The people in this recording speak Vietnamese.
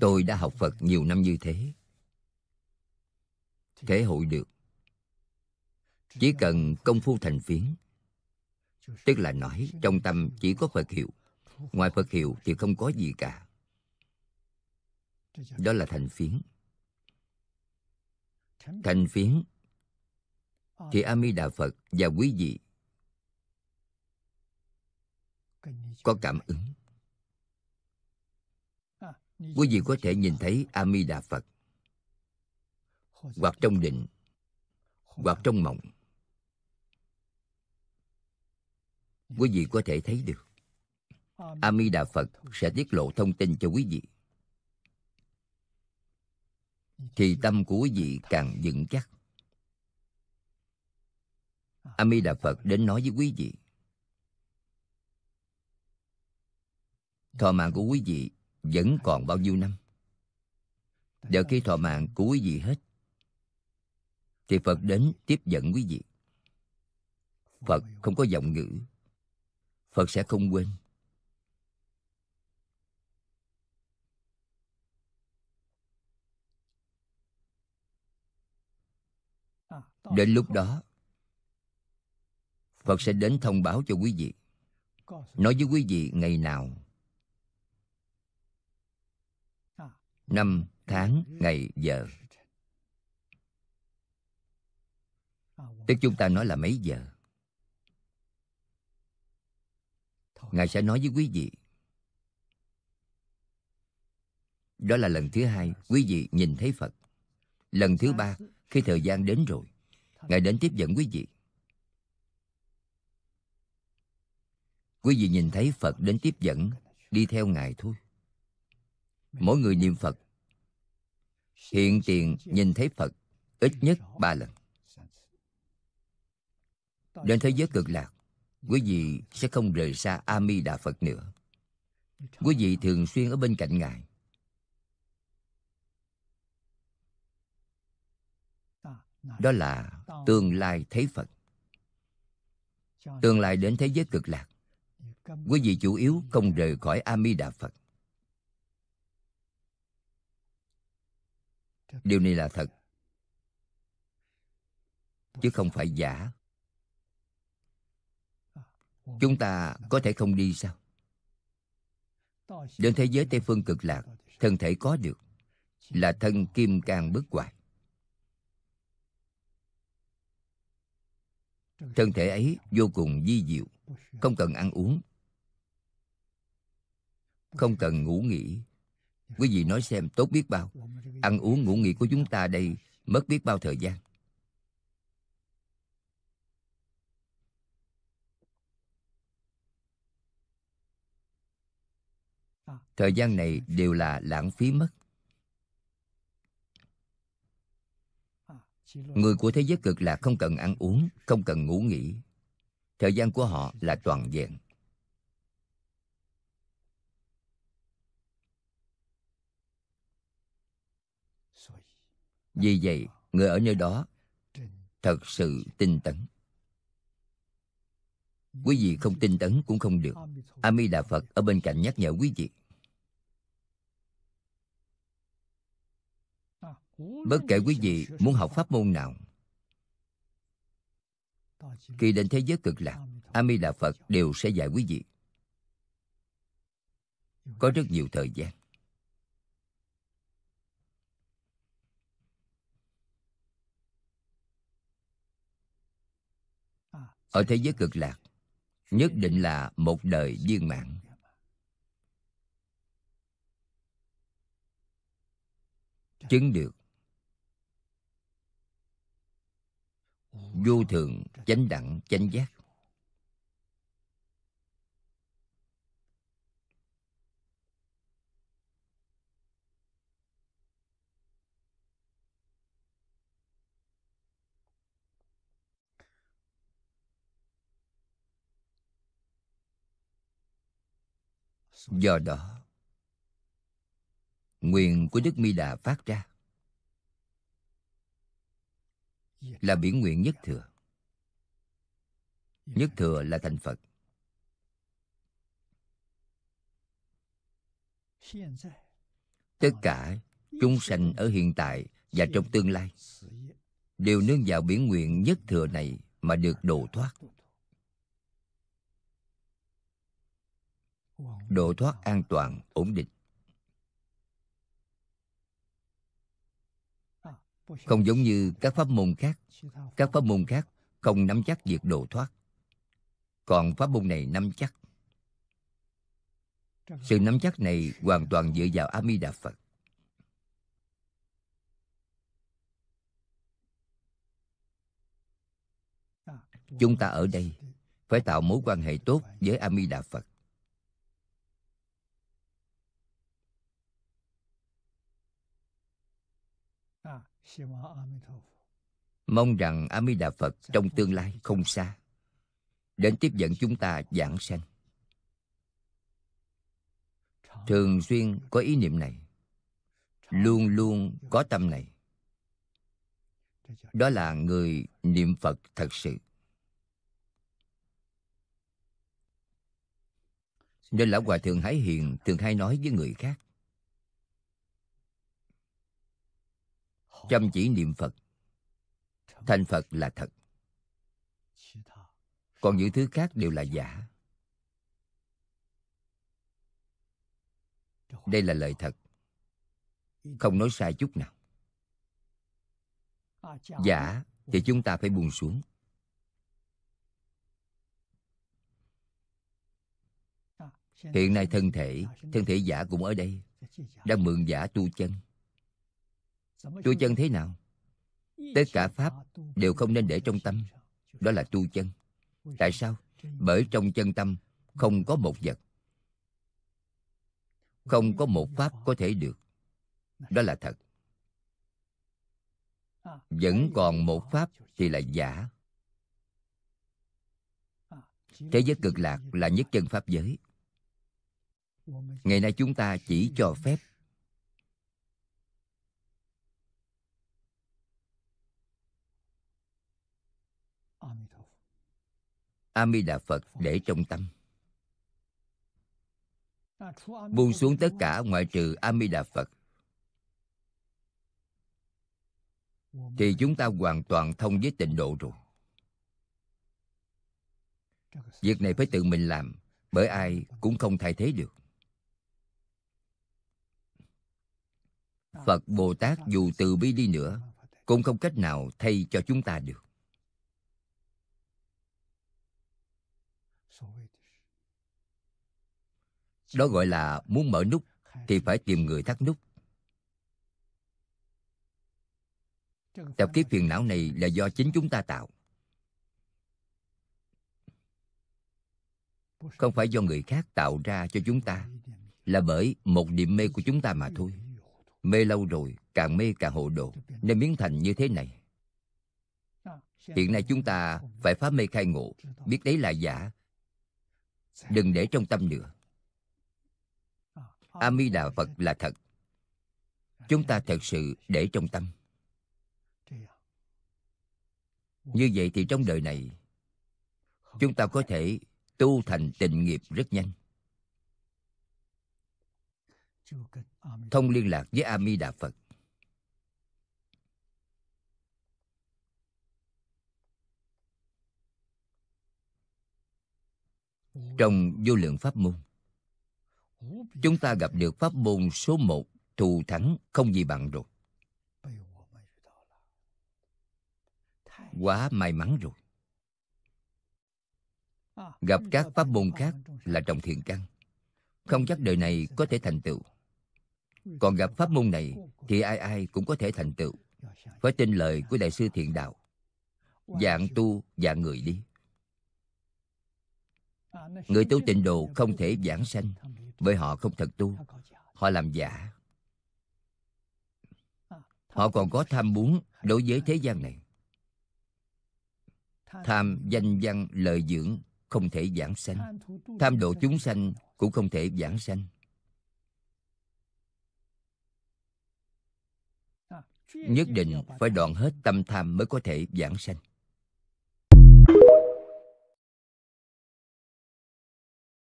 tôi đã học phật nhiều năm như thế thể hội được chỉ cần công phu thành phiến tức là nói trong tâm chỉ có phật hiệu ngoài phật hiệu thì không có gì cả đó là thành phiến thành phiến thì a di đà phật và quý vị có cảm ứng quý vị có thể nhìn thấy a mi đà phật hoặc trong định hoặc trong mộng quý vị có thể thấy được a mi đà phật sẽ tiết lộ thông tin cho quý vị thì tâm của quý vị càng vững chắc a mi đà phật đến nói với quý vị thọ mạng của quý vị vẫn còn bao nhiêu năm Giờ khi thọ mạng của quý vị hết Thì Phật đến tiếp dẫn quý vị Phật không có giọng ngữ Phật sẽ không quên Đến lúc đó Phật sẽ đến thông báo cho quý vị Nói với quý vị ngày nào năm tháng ngày giờ tức chúng ta nói là mấy giờ ngài sẽ nói với quý vị đó là lần thứ hai quý vị nhìn thấy phật lần thứ ba khi thời gian đến rồi ngài đến tiếp dẫn quý vị quý vị nhìn thấy phật đến tiếp dẫn đi theo ngài thôi mỗi người niệm phật hiện tiền nhìn thấy phật ít nhất ba lần đến thế giới cực lạc quý vị sẽ không rời xa a mi đà phật nữa quý vị thường xuyên ở bên cạnh ngài đó là tương lai thấy phật tương lai đến thế giới cực lạc quý vị chủ yếu không rời khỏi a mi đà phật điều này là thật chứ không phải giả chúng ta có thể không đi sao đến thế giới tây phương cực lạc thân thể có được là thân kim cang bất hoại thân thể ấy vô cùng di diệu không cần ăn uống không cần ngủ nghỉ Quý vị nói xem tốt biết bao Ăn uống ngủ nghỉ của chúng ta đây Mất biết bao thời gian Thời gian này đều là lãng phí mất Người của thế giới cực lạc không cần ăn uống Không cần ngủ nghỉ Thời gian của họ là toàn vẹn Vì vậy, người ở nơi đó thật sự tinh tấn. Quý vị không tinh tấn cũng không được. Ami Đà Phật ở bên cạnh nhắc nhở quý vị. Bất kể quý vị muốn học pháp môn nào, khi đến thế giới cực lạc, Ami Đà Phật đều sẽ dạy quý vị. Có rất nhiều thời gian. ở thế giới cực lạc nhất định là một đời viên mãn chứng được vô thường chánh đẳng chánh giác Do đó, nguyện của Đức Mi Đà phát ra là biển nguyện nhất thừa. Nhất thừa là thành Phật. Tất cả chúng sanh ở hiện tại và trong tương lai đều nương vào biển nguyện nhất thừa này mà được độ thoát. độ thoát an toàn ổn định không giống như các pháp môn khác các pháp môn khác không nắm chắc việc độ thoát còn pháp môn này nắm chắc sự nắm chắc này hoàn toàn dựa vào a đà phật chúng ta ở đây phải tạo mối quan hệ tốt với a đà phật Mong rằng A Di Đà Phật trong tương lai không xa đến tiếp dẫn chúng ta giảng sanh. Thường xuyên có ý niệm này, luôn luôn có tâm này. Đó là người niệm Phật thật sự. Nên lão hòa thượng Hải Hiền thường hay nói với người khác: chăm chỉ niệm phật thành phật là thật còn những thứ khác đều là giả đây là lời thật không nói sai chút nào giả thì chúng ta phải buông xuống hiện nay thân thể thân thể giả cũng ở đây đang mượn giả tu chân tu chân thế nào tất cả pháp đều không nên để trong tâm đó là tu chân tại sao bởi trong chân tâm không có một vật không có một pháp có thể được đó là thật vẫn còn một pháp thì là giả thế giới cực lạc là nhất chân pháp giới ngày nay chúng ta chỉ cho phép Ami Đà Phật để trong tâm. Buông xuống tất cả ngoại trừ Ami Đà Phật. Thì chúng ta hoàn toàn thông với tịnh độ rồi. Việc này phải tự mình làm, bởi ai cũng không thay thế được. Phật Bồ Tát dù từ bi đi nữa, cũng không cách nào thay cho chúng ta được. đó gọi là muốn mở nút thì phải tìm người thắt nút tập kiếp phiền não này là do chính chúng ta tạo không phải do người khác tạo ra cho chúng ta là bởi một niềm mê của chúng ta mà thôi mê lâu rồi càng mê càng hồ đồ, nên biến thành như thế này hiện nay chúng ta phải phá mê khai ngộ biết đấy là giả đừng để trong tâm nữa a mi đà phật ờ. là thật chúng ta thật sự để trong tâm như vậy thì trong đời này chúng ta có thể tu thành tình nghiệp rất nhanh thông liên lạc với a mi đà phật trong vô lượng pháp môn. Chúng ta gặp được pháp môn số một thù thắng không gì bằng rồi. Quá may mắn rồi. Gặp các pháp môn khác là trọng thiện căn. Không chắc đời này có thể thành tựu. Còn gặp pháp môn này thì ai ai cũng có thể thành tựu. Phải tin lời của Đại sư Thiện Đạo. Dạng tu, dạng người đi. Người tu tịnh độ không thể giảng sanh Bởi họ không thật tu Họ làm giả à, Họ còn có tham muốn đối với thế gian này Tham danh văn lợi dưỡng không thể giảng sanh Tham độ chúng sanh cũng không thể giảng sanh à, Nhất định phải đoạn hết tâm tham mới có thể giảng sanh